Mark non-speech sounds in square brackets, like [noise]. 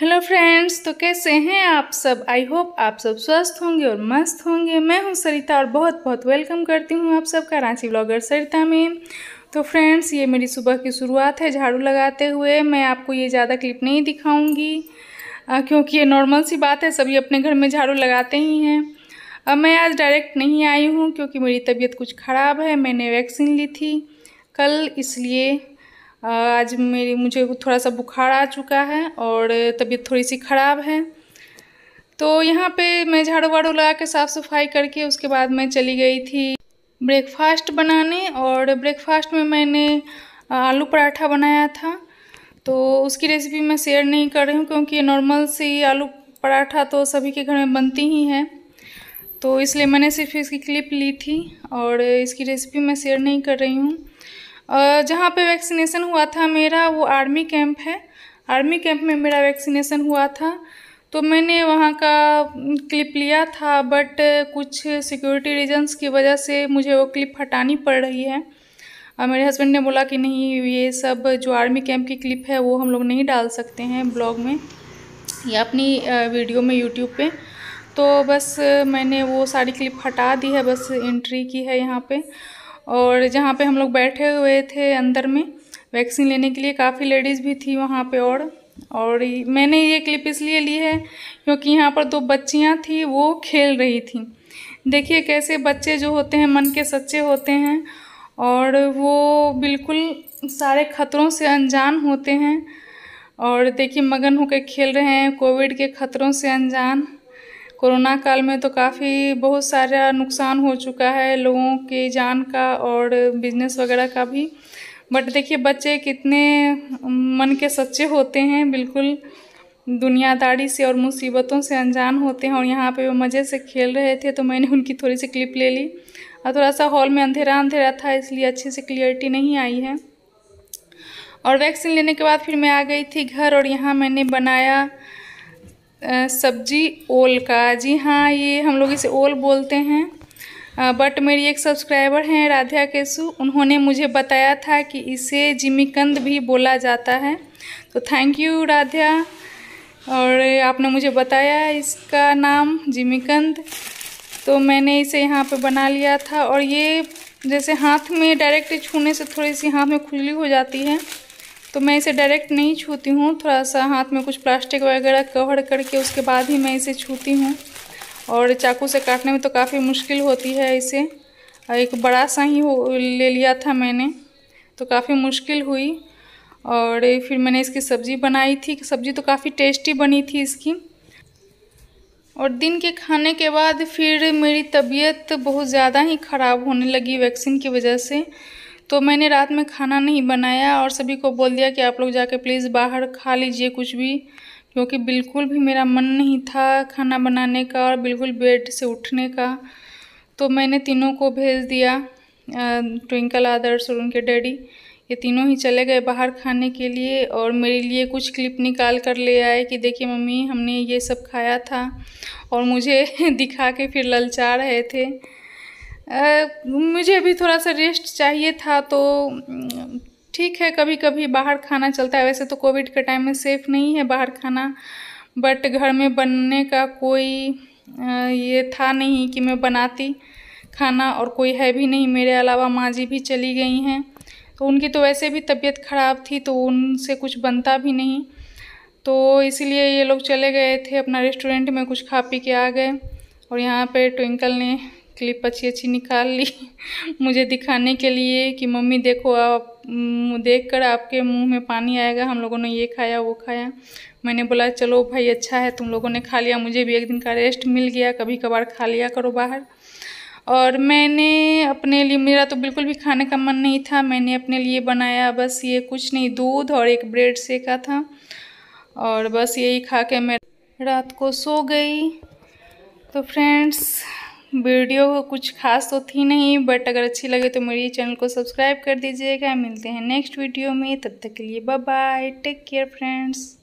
hello friends तो कैसे हैं आप सब आई होप आप सब स्वस्थ होंगे और मस्त होंगे मैं हूं सरिता और बहुत बहुत वेलकम करती हूं आप सबका रांची ब्लॉगर सरिता में तो फ्रेंड्स ये मेरी सुबह की शुरुआत है झाड़ू लगाते हुए मैं आपको ये ज़्यादा क्लिप नहीं दिखाऊंगी क्योंकि ये नॉर्मल सी बात है सभी अपने घर में झाड़ू लगाते ही हैं अब मैं आज डायरेक्ट नहीं आई हूँ क्योंकि मेरी तबीयत कुछ ख़राब है मैंने वैक्सीन ली थी कल इसलिए आज मेरी मुझे थोड़ा सा बुखार आ चुका है और तबीयत थोड़ी सी ख़राब है तो यहाँ पे मैं झाड़ू वाड़ू लगा के साफ़ सफाई करके उसके बाद मैं चली गई थी ब्रेकफास्ट बनाने और ब्रेकफास्ट में मैंने आलू पराठा बनाया था तो उसकी रेसिपी मैं शेयर नहीं कर रही हूँ क्योंकि नॉर्मल सी आलू पराठा तो सभी के घर में बनती ही है तो इसलिए मैंने सिर्फ इसकी क्लिप ली थी और इसकी रेसिपी मैं शेयर नहीं कर रही हूँ जहाँ पे वैक्सीनेशन हुआ था मेरा वो आर्मी कैंप है आर्मी कैंप में मेरा वैक्सीनेशन हुआ था तो मैंने वहाँ का क्लिप लिया था बट कुछ सिक्योरिटी रीजंस की वजह से मुझे वो क्लिप हटानी पड़ रही है और मेरे हस्बैंड ने बोला कि नहीं ये सब जो आर्मी कैंप की क्लिप है वो हम लोग नहीं डाल सकते हैं ब्लॉग में या अपनी वीडियो में यूट्यूब पे तो बस मैंने वो सारी क्लिप हटा दी है बस एंट्री की है यहाँ पे और जहाँ पे हम लोग बैठे हुए थे अंदर में वैक्सीन लेने के लिए काफ़ी लेडीज़ भी थी वहाँ पे और और मैंने ये क्लिप इसलिए ली है क्योंकि यहाँ पर दो बच्चियाँ थी वो खेल रही थी देखिए कैसे बच्चे जो होते हैं मन के सच्चे होते हैं और वो बिल्कुल सारे खतरों से अनजान होते हैं और देखिए मगन होकर खेल रहे हैं कोविड के खतरों से अनजान कोरोना काल में तो काफ़ी बहुत सारा नुकसान हो चुका है लोगों के जान का और बिजनेस वगैरह का भी बट देखिए बच्चे कितने मन के सच्चे होते हैं बिल्कुल दुनियादारी से और मुसीबतों से अनजान होते हैं और यहाँ पे वो मज़े से खेल रहे थे तो मैंने उनकी थोड़ी सी क्लिप ले ली और थोड़ा सा हॉल में अंधेरा अंधेरा था इसलिए अच्छे से क्लियरिटी नहीं आई है और वैक्सीन लेने के बाद फिर मैं आ गई थी घर और यहाँ मैंने बनाया सब्जी ओल का जी हाँ ये हम लोग इसे ओल बोलते हैं बट मेरी एक सब्सक्राइबर हैं राधा केसु उन्होंने मुझे बताया था कि इसे जिमिकंद भी बोला जाता है तो थैंक यू राधा और आपने मुझे बताया इसका नाम जिमिकंद तो मैंने इसे यहाँ पे बना लिया था और ये जैसे हाथ में डायरेक्ट छूने से थोड़ी सी हाथ में खुजली हो जाती है तो मैं इसे डायरेक्ट नहीं छूती हूँ थोड़ा सा हाथ में कुछ प्लास्टिक वगैरह कवर करके उसके बाद ही मैं इसे छूती हूँ और चाकू से काटने में तो काफ़ी मुश्किल होती है इसे एक बड़ा सा ही ले लिया था मैंने तो काफ़ी मुश्किल हुई और फिर मैंने इसकी सब्ज़ी बनाई थी सब्ज़ी तो काफ़ी टेस्टी बनी थी इसकी और दिन के खाने के बाद फिर मेरी तबीयत बहुत ज़्यादा ही ख़राब होने लगी वैक्सीन की वजह से तो मैंने रात में खाना नहीं बनाया और सभी को बोल दिया कि आप लोग जाके प्लीज़ बाहर खा लीजिए कुछ भी क्योंकि बिल्कुल भी मेरा मन नहीं था खाना बनाने का और बिल्कुल बेड से उठने का तो मैंने तीनों को भेज दिया ट्विंकल आदर्श और उनके डैडी ये तीनों ही चले गए बाहर खाने के लिए और मेरे लिए कुछ क्लिप निकाल कर ले आए कि देखिए मम्मी हमने ये सब खाया था और मुझे [laughs] दिखा के फिर ललचा रहे थे आ, मुझे भी थोड़ा सा रेस्ट चाहिए था तो ठीक है कभी कभी बाहर खाना चलता है वैसे तो कोविड के टाइम में सेफ़ नहीं है बाहर खाना बट घर में बनने का कोई आ, ये था नहीं कि मैं बनाती खाना और कोई है भी नहीं मेरे अलावा माँ जी भी चली गई हैं तो उनकी तो वैसे भी तबीयत ख़राब थी तो उनसे कुछ बनता भी नहीं तो इसीलिए ये लोग चले गए थे अपना रेस्टोरेंट में कुछ खा पी के आ गए और यहाँ पे ट्विंकल ने क्लिप अच्छी अच्छी निकाल ली [laughs] मुझे दिखाने के लिए कि मम्मी देखो आप देख कर आपके मुंह में पानी आएगा हम लोगों ने ये खाया वो खाया मैंने बोला चलो भाई अच्छा है तुम लोगों ने खा लिया मुझे भी एक दिन का रेस्ट मिल गया कभी कभार खा लिया करो बाहर और मैंने अपने लिए मेरा तो बिल्कुल भी खाने का मन नहीं था मैंने अपने लिए बनाया बस ये कुछ नहीं दूध और एक ब्रेड सेका था और बस यही खा के मैं रात को सो गई तो फ्रेंड्स वीडियो कुछ खास तो थी नहीं बट अगर अच्छी लगे तो मेरे चैनल को सब्सक्राइब कर दीजिएगा मिलते हैं नेक्स्ट वीडियो में तब तक के लिए bye bye take care friends